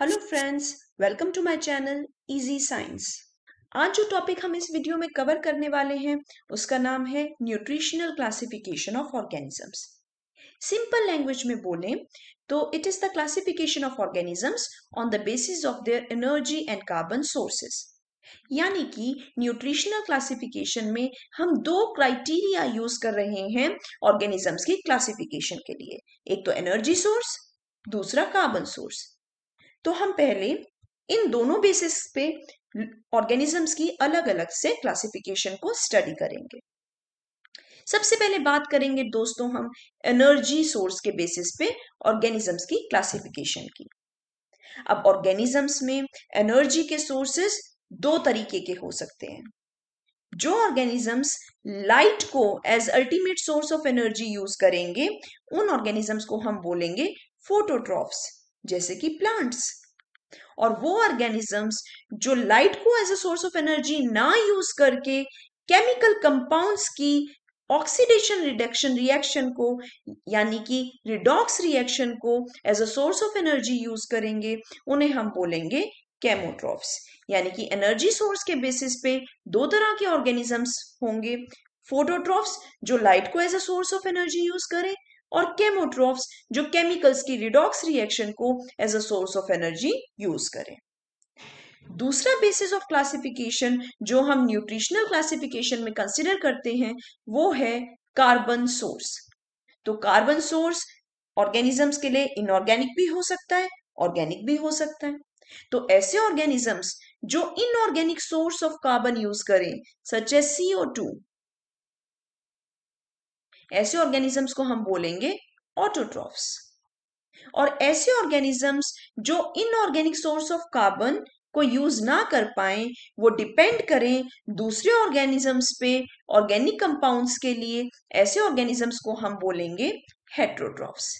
hello friends welcome to my channel easy science आज जो topic हम इस वीडियो में कवर करने वाले हैं उसका नाम है nutritional classification of organisms simple language में बोले तो it is the classification of organisms on the basis of their energy and carbon sources यानी कि न्यूट्रिशनल क्लासिफिकेशन में हम दो क्राइटेरिया यूज कर रहे हैं ऑर्गेनिजम्स की क्लासिफिकेशन के लिए एक तो एनर्जी सोर्स दूसरा कार्बन सोर्स तो हम पहले इन दोनों बेसिस पे ऑर्गेनिजम्स की अलग अलग से क्लासिफिकेशन को स्टडी करेंगे सबसे पहले बात करेंगे दोस्तों हम एनर्जी सोर्स के बेसिस पे ऑर्गेनिजम्स की क्लासिफिकेशन की अब ऑर्गेनिजम्स में एनर्जी के सोर्सेस दो तरीके के हो सकते हैं जो ऑर्गेनिजम्स लाइट को as ultimate source of energy use करेंगे उन ऑर्गेनिजम्स को हम बोलेंगे फोटोट्रॉफ्स जैसे कि प्लांट्स और वो ऑर्गेनिजम्स जो लाइट को as a source of energy ना यूज करके केमिकल कंपाउंड्स की ऑक्सीडेशन रिडक्शन रिएक्शन को यानी कि रिडॉक्स रिएक्शन को as a source of energy use करेंगे उन्हें हम बोलेंगे केमोट्रॉप्स यानी कि एनर्जी सोर्स के बेसिस पे दो तरह के ऑर्गेनिजम्स होंगे फोटोट्रॉफ्स जो लाइट को as a source of energy use करें और केमोट्रोफ्स जो केमिकल्स की रिडॉक्स रिएक्शन को as a source of energy use करें दूसरा बेसिस ऑफ क्लासिफिकेशन जो हम न्यूट्रिशनल क्लासिफिकेशन में कंसिडर करते हैं वो है कार्बन सोर्स तो कार्बन सोर्स ऑर्गेनिजम्स के लिए इनऑर्गेनिक भी हो सकता है ऑर्गेनिक भी हो सकता है तो ऐसे ऑर्गेनिजम्स जो inorganic source of carbon use करें सच एस सीओ टू ऐसे ऑर्गेनिजम्स को हम बोलेंगे ऑटोट्रॉफ्स और ऐसे ऑर्गेनिजम्स जो इनऑर्गेनिक सोर्स ऑफ कार्बन को यूज ना कर पाए वो डिपेंड करें दूसरे ऑर्गेनिजम्स पे ऑर्गेनिक कंपाउंड्स के लिए ऐसे ऑर्गेनिजम्स को हम बोलेंगे हेट्रोट्रॉफ्स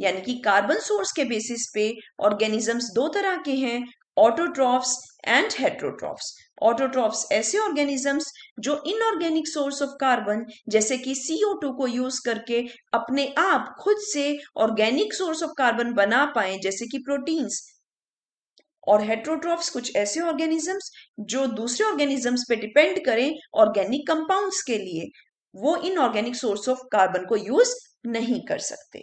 यानी कि कार्बन सोर्स के बेसिस पे ऑर्गेनिजम्स दो तरह के हैं ऑटोट्रॉफ्स एंड हेट्रोट्रॉफ्स ऑटोट्रॉफ्स ऐसे ऑर्गेनिजम्स जो इनऑर्गेनिक सोर्स ऑफ कार्बन जैसे कि CO2 को यूज करके अपने आप खुद से ऑर्गेनिक सोर्स ऑफ कार्बन बना पाए जैसे कि प्रोटीन्स और हेट्रोट्रॉफ्स कुछ ऐसे ऑर्गेनिजम्स जो दूसरे ऑर्गेनिजम्स पे डिपेंड करें ऑर्गेनिक कंपाउंड्स के लिए वो इनऑर्गेनिक सोर्स ऑफ कार्बन को यूज नहीं कर सकते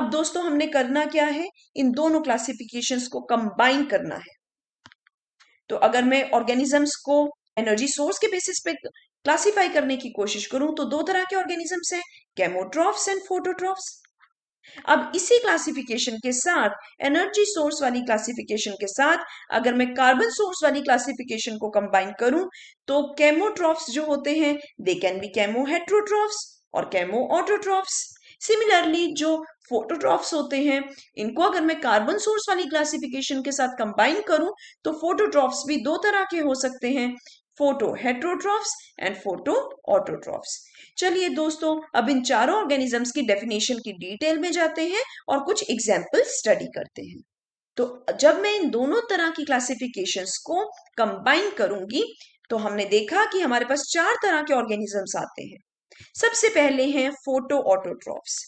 अब दोस्तों हमने करना क्या है इन दोनों क्लासिफिकेशंस को कंबाइन करना है तो अगर मैं ऑर्गेनिजम्स को एनर्जी सोर्स के बेसिस पे क्लासिफाई करने की कोशिश करूं तो दो तरह के ऑर्गेनिजम्स हैं कैमोट्रॉफ्स एंड फोटोट्रॉफ्स अब इसी क्लासिफिकेशन के साथ एनर्जी सोर्स वाली क्लासिफिकेशन के साथ अगर मैं कार्बन सोर्स वाली क्लासिफिकेशन को कंबाइन करूं तो कैमोट्रॉफ्स जो होते हैं they can be chemo heterotrophs और कैमो ऑटोट्रॉफ्स सिमिलरली जो फोटोट्रॉफ्स होते हैं इनको अगर मैं कार्बन सोर्स वाली क्लासिफिकेशन के साथ कंबाइन करूं तो फोटोट्रॉफ्स भी दो तरह के हो सकते हैं photo heterotrophs and photo autotrophs चलिए दोस्तों अब इन चारों ऑर्गेनिजम्स की डेफिनेशन की डिटेल में जाते हैं और कुछ एग्जाम्पल स्टडी करते हैं तो जब मैं इन दोनों तरह की क्लासिफिकेशंस को कंबाइन करूंगी तो हमने देखा कि हमारे पास चार तरह के ऑर्गेनिजम्स आते हैं सबसे पहले हैं फोटो ऑटोट्रॉफ्स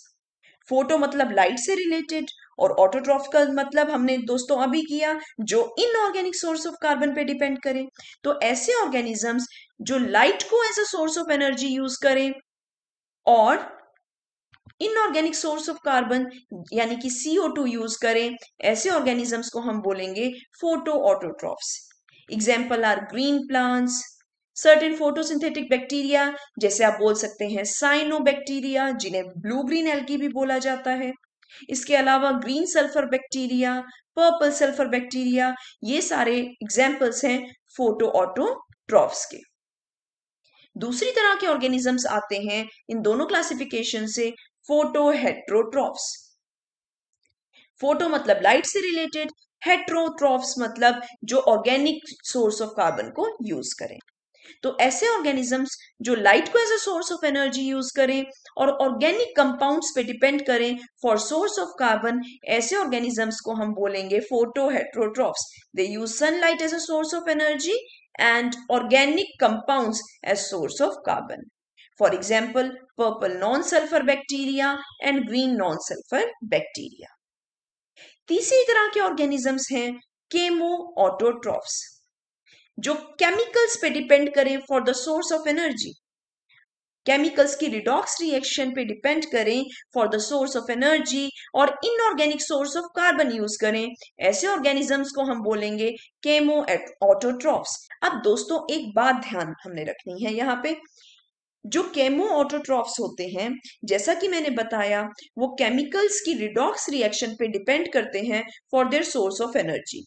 फोटो मतलब लाइट से रिलेटेड और ऑटोट्रॉफ का मतलब हमने दोस्तों अभी किया जो इनऑर्गेनिक सोर्स ऑफ कार्बन पे डिपेंड करें तो ऐसे ऑर्गेनिजम्स जो लाइट को as a source of energy use करें और इनऑर्गेनिक सोर्स ऑफ कार्बन यानी कि सीओ टू यूज करें ऐसे ऑर्गेनिजम्स को हम बोलेंगे photo autotrophs example are green plants certain photosynthetic bacteria जैसे आप बोल सकते हैं साइनो बैक्टीरिया जिन्हें ब्लू ग्रीन एल्गी भी बोला जाता है इसके अलावा green sulphur bacteria purple sulphur bacteria ये सारे एग्जाम्पल्स हैं फोटो ऑटोट्रॉफ्स के दूसरी तरह के ऑर्गेनिजम्स आते हैं इन दोनों क्लासिफिकेशन से फोटो हेट्रोट्रॉफ्स फोटो मतलब लाइट से रिलेटेड हेट्रोट्रॉफ्स मतलब जो ऑर्गेनिक सोर्स ऑफ कार्बन को यूज करें तो ऐसे ऑर्गेनिजम्स जो लाइट को as a source of energy use करें और ऑर्गेनिक कंपाउंड्स पे डिपेंड करें फॉर सोर्स ऑफ कार्बन ऐसे ऑर्गेनिजम्स को हम बोलेंगे photo heterotrophs they use sunlight as a source of energy and organic compounds as source of carbon for example purple non sulphur bacteria and green non sulphur bacteria तीसरी तरह के organisms हैं chemoautotrophs जो chemicals पे depend करें for the source of energy chemicals की redox reaction पे depend करें for the source of energy और inorganic source of carbon use करें ऐसे ऑर्गेनिजम्स को हम बोलेंगे केमो एट ऑटोट्रॉप्स अब दोस्तों एक बात ध्यान हमने रखनी है यहाँ पे जो केमो ऑटोट्रॉप्स होते हैं जैसा कि मैंने बताया वो केमिकल्स की रिडॉक्स रिएक्शन पे डिपेंड करते हैं for their source of energy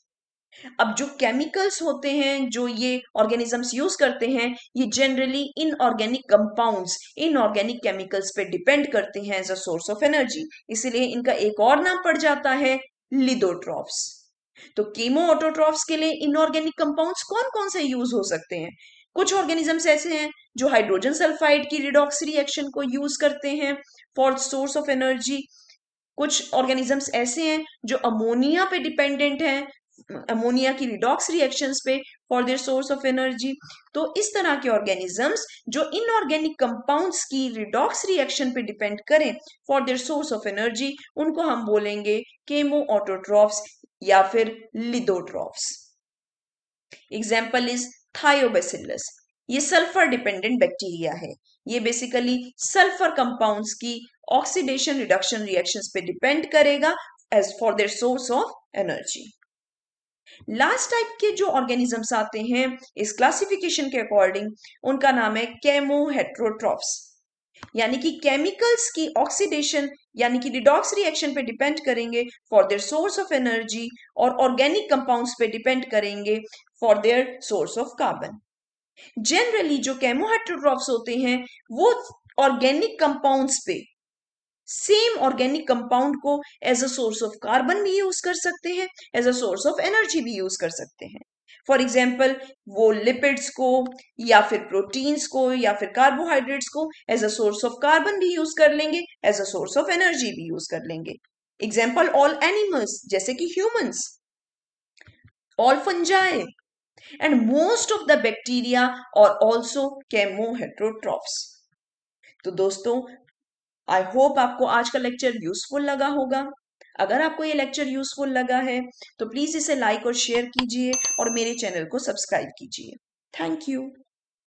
अब जो केमिकल्स होते हैं जो ये ऑर्गेनिजम्स यूज करते हैं ये generally inorganic compounds inorganic chemicals पे डिपेंड करते हैं as a source of energy इसलिए इनका एक और नाम पड़ जाता है लिदोट्रॉफ्स तो केमो ऑटोट्रॉफ्स के लिए इनऑर्गेनिक कंपाउंड्स कौन कौन से यूज हो सकते हैं कुछ ऑर्गेनिजम्स ऐसे हैं जो हाइड्रोजन सल्फाइड की रिडॉक्स रिएक्शन को यूज करते हैं फॉर सोर्स ऑफ एनर्जी कुछ ऑर्गेनिजम्स ऐसे हैं जो अमोनिया पे डिपेंडेंट हैं अमोनिया की रिडॉक्स रिएक्शंस पे for their source of energy तो इस तरह के ऑर्गेनिजम्स जो इनऑर्गेनिक कंपाउंड्स की रिडॉक्स रिएक्शन पे डिपेंड करें for their source of energy उनको हम बोलेंगे केमो ऑटोट्रॉफ्स या फिर लिदोट्रॉफ्स एग्जाम्पल इज थायोबेसिलस ये सल्फर डिपेंडेंट बैक्टीरिया है ये बेसिकली सल्फर कंपाउंड्स की ऑक्सीडेशन रिडक्शन रिएक्शंस पे डिपेंड करेगा as for their source of energy last type के जो ऑर्गेनिजम्स आते हैं इस क्लासिफिकेशन के अकॉर्डिंग उनका नाम है केमोहेट्रोट्रॉफ्स यानी कि केमिकल्स की ऑक्सीडेशन यानी कि डिडॉक्स रिएक्शन पे डिपेंड करेंगे for their source of energy और ऑर्गेनिक कंपाउंड्स पे डिपेंड करेंगे for their source of carbon generally जो केमोहेट्रोट्रॉफ्स होते हैं वो ऑर्गेनिक कंपाउंड्स पे सेम ऑर्गेनिक कंपाउंड को as a source of carbon भी यूज कर सकते हैं as a source of energy भी यूज कर सकते हैं फॉर एग्जाम्पल वो लिपिड्स को या फिर प्रोटीन्स को या फिर कार्बोहाइड्रेट्स को as a source of carbon भी यूज कर लेंगे as a source of energy भी यूज कर लेंगे एग्जाम्पल ऑल एनिमल्स जैसे कि humans all fungi and most of the bacteria और ऑल्सो कैमो तो दोस्तों आई होप आपको आज का लेक्चर यूजफुल लगा होगा अगर आपको ये लेक्चर यूजफुल लगा है तो प्लीज इसे लाइक और शेयर कीजिए और मेरे चैनल को सब्सक्राइब कीजिए थैंक यू